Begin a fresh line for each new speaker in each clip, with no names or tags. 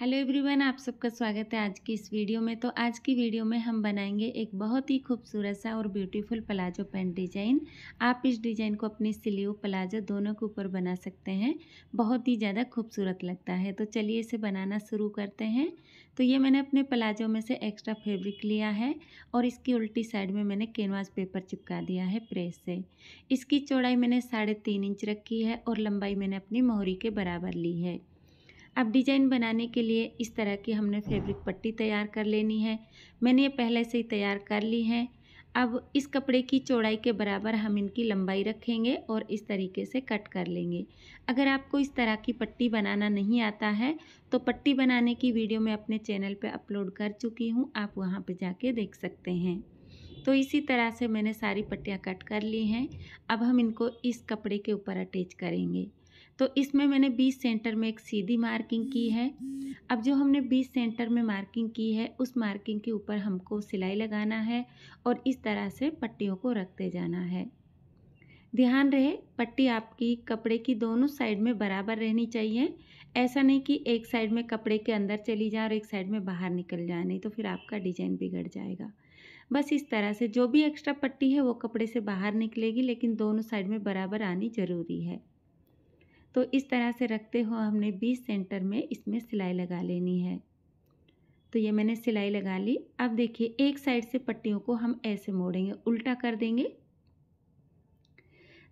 hello everyone आप सबका स्वागत है आज की इस वीडियो में तो आज की वीडियो में हम बनाएंगे एक बहुत ही खूबसूरत सा और ब्यूटीफुल प्लाजो पैंट डिजाइन आप इस डिजाइन को अपने सिलीव प्लाजो दोनों के ऊपर बना सकते हैं बहुत ही ज़्यादा खूबसूरत लगता है तो चलिए इसे बनाना शुरू करते हैं तो ये मैंने अपने प्लाजो में से एक्स्ट्रा फेब्रिक लिया है और इसकी उल्टी साइड में मैंने कैनवास पेपर चिपका दिया है प्रेस से इसकी चौड़ाई मैंने साढ़े तीन इंच रखी है और लंबाई मैंने अपनी मोहरी के बराबर ली है अब डिजाइन बनाने के लिए इस तरह की हमने फैब्रिक पट्टी तैयार कर लेनी है मैंने ये पहले से ही तैयार कर ली है अब इस कपड़े की चौड़ाई के बराबर हम इनकी लंबाई रखेंगे और इस तरीके से कट कर लेंगे अगर आपको इस तरह की पट्टी बनाना नहीं आता है तो पट्टी बनाने की वीडियो मैं अपने चैनल पर अपलोड कर चुकी हूँ आप वहाँ पर जाके देख सकते हैं तो इसी तरह से मैंने सारी पट्टियाँ कट कर ली हैं अब हम इनको इस कपड़े के ऊपर अटैच करेंगे तो इसमें मैंने बीस सेंटर में एक सीधी मार्किंग की है अब जो हमने बीस सेंटर में मार्किंग की है उस मार्किंग के ऊपर हमको सिलाई लगाना है और इस तरह से पट्टियों को रखते जाना है ध्यान रहे पट्टी आपकी कपड़े की दोनों साइड में बराबर रहनी चाहिए ऐसा नहीं कि एक साइड में कपड़े के अंदर चली जाए और एक साइड में बाहर निकल जाए नहीं तो फिर आपका डिजाइन बिगड़ जाएगा बस इस तरह से जो भी एक्स्ट्रा पट्टी है वो कपड़े से बाहर निकलेगी लेकिन दोनों साइड में बराबर आनी ज़रूरी है तो इस तरह से रखते हुए हमने बीस सेंटर में इसमें सिलाई लगा लेनी है तो ये मैंने सिलाई लगा ली अब देखिए एक साइड से पट्टियों को हम ऐसे मोड़ेंगे उल्टा कर देंगे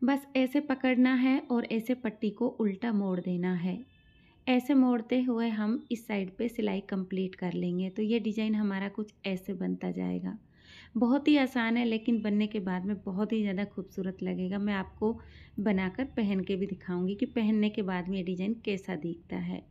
बस ऐसे पकड़ना है और ऐसे पट्टी को उल्टा मोड़ देना है ऐसे मोड़ते हुए हम इस साइड पे सिलाई कंप्लीट कर लेंगे तो ये डिज़ाइन हमारा कुछ ऐसे बनता जाएगा बहुत ही आसान है लेकिन बनने के बाद में बहुत ही ज़्यादा खूबसूरत लगेगा मैं आपको बनाकर पहन के भी दिखाऊंगी कि पहनने के बाद में ये डिज़ाइन कैसा दिखता है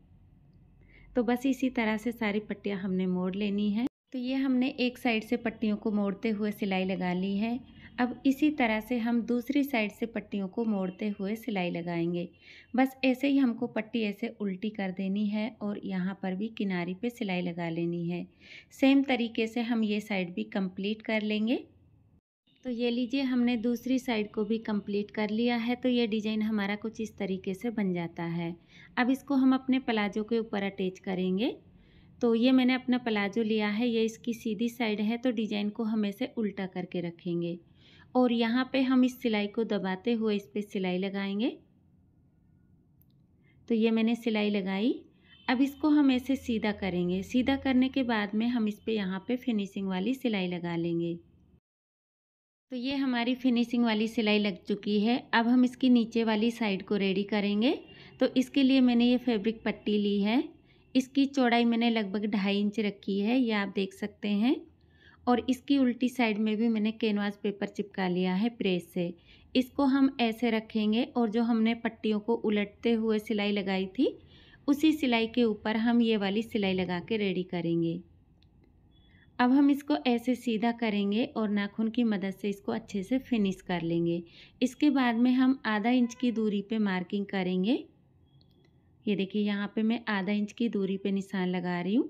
तो बस इसी तरह से सारी पट्टियाँ हमने मोड़ लेनी है तो ये हमने एक साइड से पट्टियों को मोड़ते हुए सिलाई लगा ली है अब इसी तरह से हम दूसरी साइड से पट्टियों को मोड़ते हुए सिलाई लगाएंगे बस ऐसे ही हमको पट्टी ऐसे उल्टी कर देनी है और यहाँ पर भी किनारी पे सिलाई लगा लेनी है सेम तरीके से हम ये साइड भी कंप्लीट कर लेंगे तो ये लीजिए हमने दूसरी साइड को भी कंप्लीट कर लिया है तो ये डिज़ाइन हमारा कुछ इस तरीके से बन जाता है अब इसको हम अपने प्लाजो के ऊपर अटैच करेंगे तो ये मैंने अपना प्लाजो लिया है ये इसकी सीधी साइड है तो डिज़ाइन को हम ऐसे उल्टा करके रखेंगे और यहाँ पे हम इस सिलाई को दबाते हुए इस पर सिलाई लगाएंगे तो ये मैंने सिलाई लगाई अब इसको हम ऐसे सीधा करेंगे सीधा करने के बाद में हम इस पर यहाँ पे फिनिशिंग वाली सिलाई लगा लेंगे तो ये हमारी फिनिशिंग वाली सिलाई लग चुकी है अब हम इसकी नीचे वाली साइड को रेडी करेंगे तो इसके लिए मैंने ये फैब्रिक पट्टी ली है इसकी चौड़ाई मैंने लगभग ढाई इंच रखी है ये आप देख सकते हैं और इसकी उल्टी साइड में भी मैंने कैनवास पेपर चिपका लिया है प्रेस से इसको हम ऐसे रखेंगे और जो हमने पट्टियों को उलटते हुए सिलाई लगाई थी उसी सिलाई के ऊपर हम ये वाली सिलाई लगा के रेडी करेंगे अब हम इसको ऐसे सीधा करेंगे और नाखून की मदद से इसको अच्छे से फिनिश कर लेंगे इसके बाद में हम आधा इंच की दूरी पे मार्किंग करेंगे ये देखिए यहाँ पे मैं आधा इंच की दूरी पे निशान लगा रही हूँ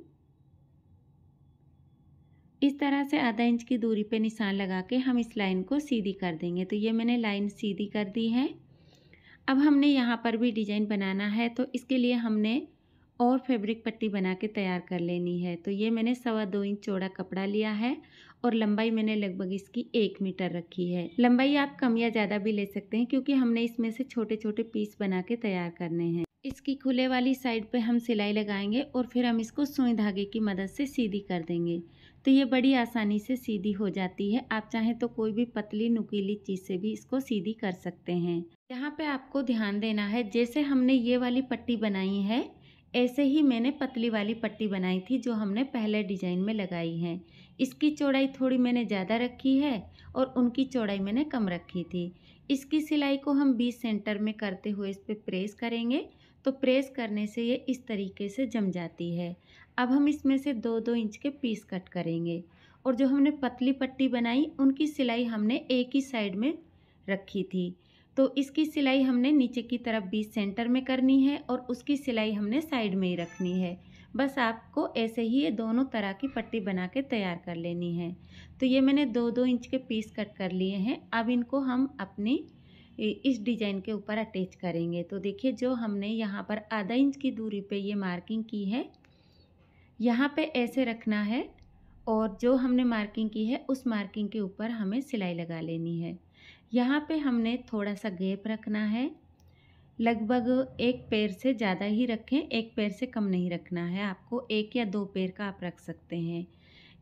इस तरह से आधा इंच की दूरी पे निशान लगा के हम इस लाइन को सीधी कर देंगे तो ये मैंने लाइन सीधी कर दी है अब हमने यहाँ पर भी डिजाइन बनाना है तो इसके लिए हमने और फैब्रिक पट्टी बना के तैयार कर लेनी है तो ये मैंने सवा दो इंच चौड़ा कपड़ा लिया है और लंबाई मैंने लगभग इसकी एक मीटर रखी है लंबाई आप कम या ज़्यादा भी ले सकते हैं क्योंकि हमने इसमें से छोटे छोटे पीस बना के तैयार करने हैं इसकी खुले वाली साइड पे हम सिलाई लगाएंगे और फिर हम इसको सुई धागे की मदद से सीधी कर देंगे तो ये बड़ी आसानी से सीधी हो जाती है आप चाहें तो कोई भी पतली नुकीली चीज़ से भी इसको सीधी कर सकते हैं यहाँ पे आपको ध्यान देना है जैसे हमने ये वाली पट्टी बनाई है ऐसे ही मैंने पतली वाली पट्टी बनाई थी जो हमने पहले डिजाइन में लगाई है इसकी चौड़ाई थोड़ी मैंने ज़्यादा रखी है और उनकी चौड़ाई मैंने कम रखी थी इसकी सिलाई को हम बीस सेंटर में करते हुए इस पर प्रेस करेंगे तो प्रेस करने से ये इस तरीके से जम जाती है अब हम इसमें से दो दो इंच के पीस कट करेंगे और जो हमने पतली पट्टी बनाई उनकी सिलाई हमने एक ही साइड में रखी थी तो इसकी सिलाई हमने नीचे की तरफ भी सेंटर में करनी है और उसकी सिलाई हमने साइड में ही रखनी है बस आपको ऐसे ही ये दोनों तरह की पट्टी बना के तैयार कर लेनी है तो ये मैंने दो दो इंच के पीस कट कर लिए हैं अब इनको हम अपनी इस डिज़ाइन के ऊपर अटैच करेंगे तो देखिए जो हमने यहाँ पर आधा इंच की दूरी पे ये मार्किंग की है यहाँ पे ऐसे रखना है और जो हमने मार्किंग की है उस मार्किंग के ऊपर हमें सिलाई लगा लेनी है यहाँ पे हमने थोड़ा सा गैप रखना है लगभग एक पैर से ज़्यादा ही रखें एक पैर से कम नहीं रखना है आपको एक या दो पैर का आप रख सकते हैं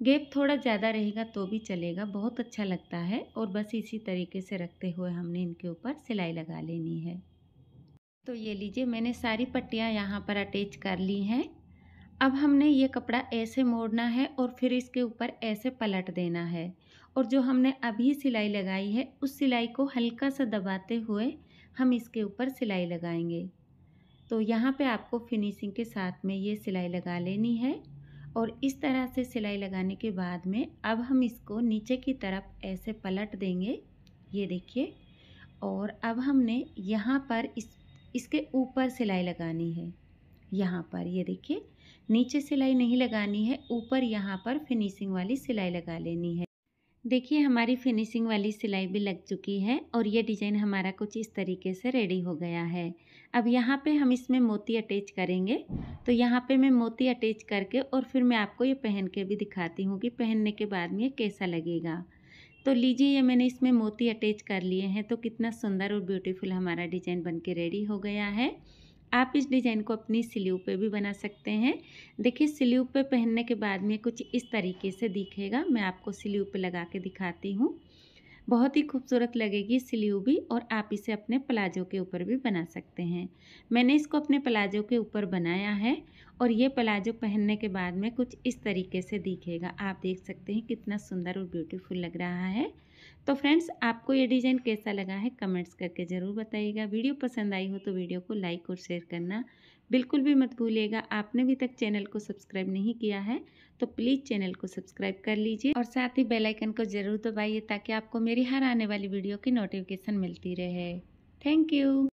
गेप थोड़ा ज़्यादा रहेगा तो भी चलेगा बहुत अच्छा लगता है और बस इसी तरीके से रखते हुए हमने इनके ऊपर सिलाई लगा लेनी है तो ये लीजिए मैंने सारी पट्टियाँ यहाँ पर अटैच कर ली हैं अब हमने ये कपड़ा ऐसे मोड़ना है और फिर इसके ऊपर ऐसे पलट देना है और जो हमने अभी सिलाई लगाई है उस सिलाई को हल्का सा दबाते हुए हम इसके ऊपर सिलाई लगाएंगे तो यहाँ पे आपको फिनिशिंग के साथ में ये सिलाई लगा लेनी है और इस तरह से सिलाई लगाने के बाद में अब हम इसको नीचे की तरफ ऐसे पलट देंगे ये देखिए और अब हमने यहाँ पर इस इसके ऊपर सिलाई लगानी है यहाँ पर ये देखिए नीचे सिलाई नहीं लगानी है ऊपर यहाँ पर फिनिशिंग वाली सिलाई लगा लेनी है देखिए हमारी फिनिशिंग वाली सिलाई भी लग चुकी है और ये डिज़ाइन हमारा कुछ इस तरीके से रेडी हो गया है अब यहाँ पे हम इसमें मोती अटैच करेंगे तो यहाँ पे मैं मोती अटैच करके और फिर मैं आपको ये पहन के भी दिखाती हूँ कि पहनने के बाद में ये कैसा लगेगा तो लीजिए ये मैंने इसमें मोती अटैच कर लिए हैं तो कितना सुंदर और ब्यूटीफुल हमारा डिज़ाइन बन के रेडी हो गया है आप इस डिज़ाइन को अपनी स्लीव पे भी बना सकते हैं देखिए स्लीव पे पहनने के बाद में कुछ इस तरीके से दिखेगा मैं आपको स्लीव पे लगा के दिखाती हूँ बहुत ही खूबसूरत लगेगी स्लीव भी और आप इसे अपने प्लाजो के ऊपर भी बना सकते हैं मैंने इसको अपने प्लाजो के ऊपर बनाया है और ये प्लाजो पहनने के बाद में कुछ इस तरीके से दिखेगा आप देख सकते हैं कितना सुंदर और ब्यूटीफुल लग रहा है तो फ्रेंड्स आपको ये डिज़ाइन कैसा लगा है कमेंट्स करके ज़रूर बताइएगा वीडियो पसंद आई हो तो वीडियो को लाइक और शेयर करना बिल्कुल भी मत भूलिएगा आपने अभी तक चैनल को सब्सक्राइब नहीं किया है तो प्लीज़ चैनल को सब्सक्राइब कर लीजिए और साथ ही बेल आइकन को ज़रूर दबाइए ताकि आपको मेरी हर आने वाली वीडियो की नोटिफिकेशन मिलती रहे थैंक यू